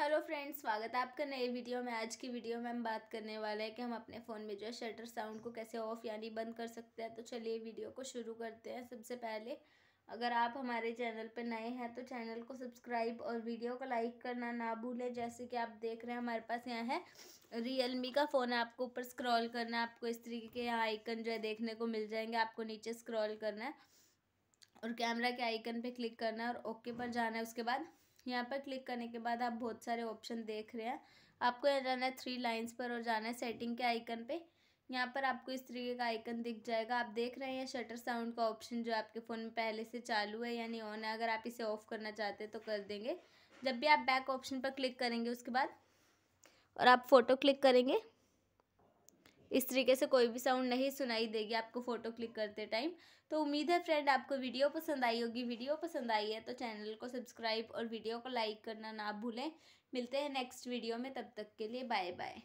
hello friends स्वागत है आपका नए वीडियो में आज की वीडियो में हम बात करने वाले हैं कि हम अपने फ़ोन में जो है शटर साउंड को कैसे ऑफ़ यानी बंद कर सकते हैं तो चलिए वीडियो को शुरू करते हैं सबसे पहले अगर आप हमारे चैनल पर नए हैं तो चैनल को सब्सक्राइब और वीडियो को लाइक करना ना भूलें जैसे कि आप देख रहे हैं हमारे पास यहाँ है रियल का फ़ोन है आपको ऊपर स्क्रॉल करना है आपको इस तरीके के यहाँ आइकन जो है देखने को मिल जाएंगे आपको नीचे स्क्रॉल करना है और कैमरा के आइकन पर क्लिक करना है और ओके पर जाना है उसके बाद यहाँ पर क्लिक करने के बाद आप बहुत सारे ऑप्शन देख रहे हैं आपको यहाँ जाना है थ्री लाइन्स पर और जाना है सेटिंग के आइकन पे यहाँ पर आपको इस तरीके का आइकन दिख जाएगा आप देख रहे हैं शटर साउंड का ऑप्शन जो आपके फ़ोन में पहले से चालू है यानी ऑन है अगर आप इसे ऑफ़ करना चाहते हैं तो कर देंगे जब भी आप बैक ऑप्शन पर क्लिक करेंगे उसके बाद और आप फ़ोटो क्लिक करेंगे इस तरीके से कोई भी साउंड नहीं सुनाई देगी आपको फ़ोटो क्लिक करते टाइम तो उम्मीद है फ्रेंड आपको वीडियो पसंद आई होगी वीडियो पसंद आई है तो चैनल को सब्सक्राइब और वीडियो को लाइक करना ना भूलें मिलते हैं नेक्स्ट वीडियो में तब तक के लिए बाय बाय